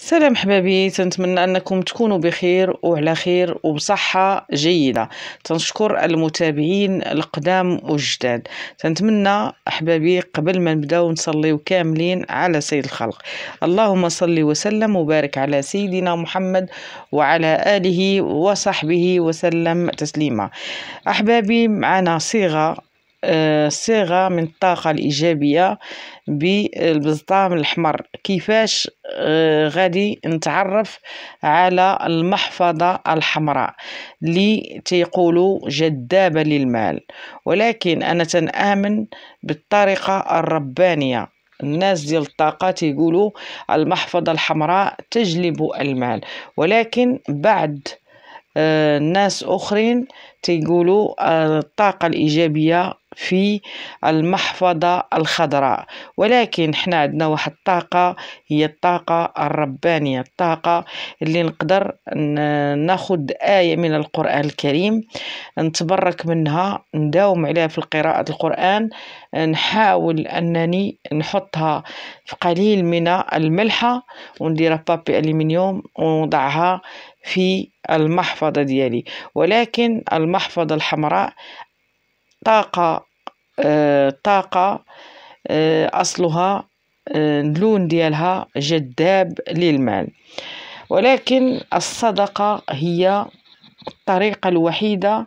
سلام حبابي تنتمنى انكم تكونوا بخير وعلى خير وبصحه جيده تنشكر المتابعين القدام والجداد تنتمنى احبابي قبل ما نبداو نصليو كاملين على سيد الخلق اللهم صل وسلم وبارك على سيدنا محمد وعلى اله وصحبه وسلم تسليما احبابي معنا صيغه آه، صيغة من الطاقة الإيجابية بالبزطام الأحمر كيفاش آه، غادي نتعرف على المحفظة الحمراء اللي تيقولوا جذابة للمال ولكن أنا تنآمن بالطريقة الربانية الناس ديال الطاقة تيقولوا المحفظة الحمراء تجلب المال ولكن بعد آه، ناس اخرين تيقولوا الطاقه الايجابيه في المحفظة الخضراء ولكن حنا عندنا واحد الطاقة هي الطاقة الربانية الطاقة اللي نقدر ناخد آية من القرآن الكريم نتبرك منها نداوم عليها في قراءة القرآن نحاول أنني نحطها في قليل من الملحة ونديرها بابي ألمنيوم ونضعها في المحفظة ديالي ولكن المحفظة الحمراء طاقة آه، طاقة آه، أصلها آه، اللون ديالها جذاب للمال ولكن الصدقة هي الطريقة الوحيدة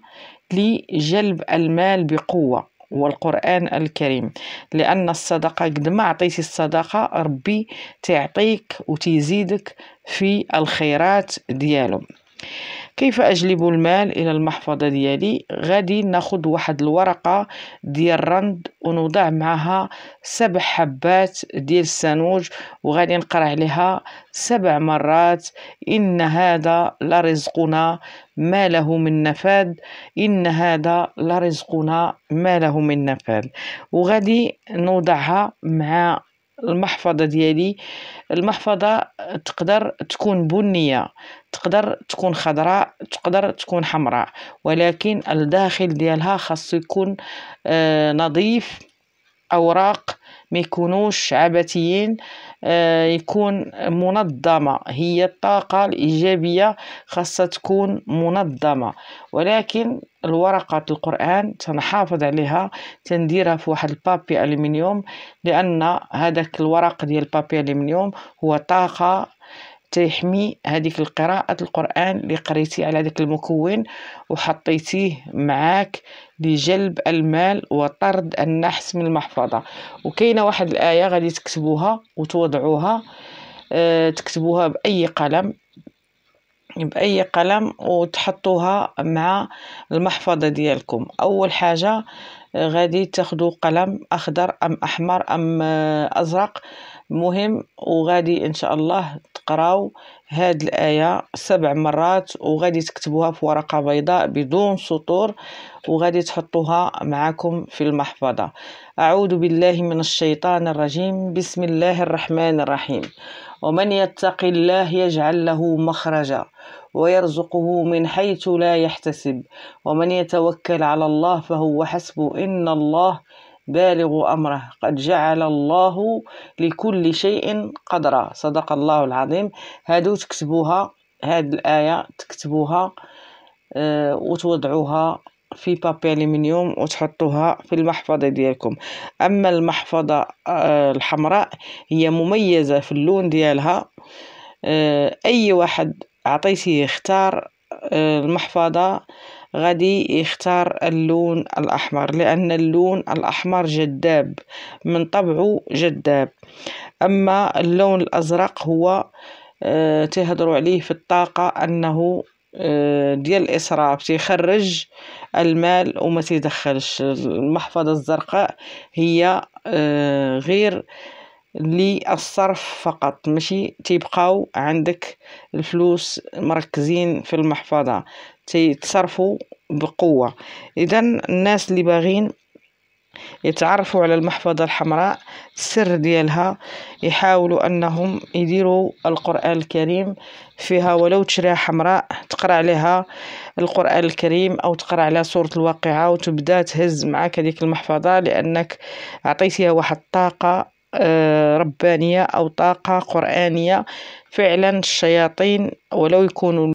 لجلب المال بقوة والقرآن الكريم لأن الصدقة قد ما عطيتي الصدقة ربي تعطيك وتزيدك في الخيرات دياله كيف أجلب المال إلى المحفظة ديالي غادي ناخد واحد الورقة ديال الرند ونوضع معها سبع حبات ديال السانوج وغادي نقرأ عليها سبع مرات إن هذا لرزقنا ما له من نفاد إن هذا لرزقنا ما له من نفاد وغادي نوضعها مع المحفظه ديالي المحفظه تقدر تكون بنيه تقدر تكون خضراء تقدر تكون حمراء ولكن الداخل ديالها خاصو يكون آه، نظيف اوراق ما يكونوش عبثيين آه، يكون منظمة هي الطاقة الإيجابية خاصة تكون منظمة ولكن الورقة القرآن تنحافظ عليها تنديرها في واحد البابي ألمنيوم لأن هذاك الورق ديال البابي ألمنيوم هو طاقة تحمي هذيك القراءة القرآن اللي قريتي على ذاك المكون وحطيتيه معاك لجلب المال وطرد النحس من المحفظة وكينا واحد الآية غادي تكتبوها وتوضعوها أه تكتبوها بأي قلم بأي قلم وتحطوها مع المحفظة ديالكم أول حاجة آه، غادي تاخدو قلم أخضر أم أحمر أم آه، أزرق مهم وغادي ان شاء الله تقراو هاد الايه سبع مرات وغادي تكتبوها في ورقه بيضاء بدون سطور وغادي تحطوها معاكم في المحفظه اعوذ بالله من الشيطان الرجيم بسم الله الرحمن الرحيم ومن يتق الله يجعل له مخرجا ويرزقه من حيث لا يحتسب ومن يتوكل على الله فهو حسبه ان الله بالغ أمره قد جعل الله لكل شيء قدرا صدق الله العظيم هادو تكتبوها هاد الآية تكتبوها آه وتوضعوها في بابي ألمنيوم وتحطوها في المحفظه ديالكم اما المحفظه آه الحمراء هي مميزه في اللون ديالها آه اي واحد عطيتيه يختار آه المحفظه غادي يختار اللون الأحمر لأن اللون الأحمر جذاب من طبعه جذاب أما اللون الأزرق هو آه تهضروا عليه في الطاقة أنه آه، ديال الإسراف تيخرج المال وما تيدخلش المحفظة الزرقاء هي آه، غير للصرف فقط ماشي تيبقاو عندك الفلوس مركزين في المحفظة تيتصرفوا بقوة اذا الناس اللي باغين يتعرفوا على المحفظة الحمراء السر ديالها يحاولوا انهم يديروا القرآن الكريم فيها ولو تشريها حمراء تقرا عليها القرآن الكريم او تقرا على سورة الواقعة وتبدا تهز معاك هذيك المحفظة لانك عطيتيها واحد الطاقة آه، ربانية أو طاقة قرآنية فعلا الشياطين ولو يكونوا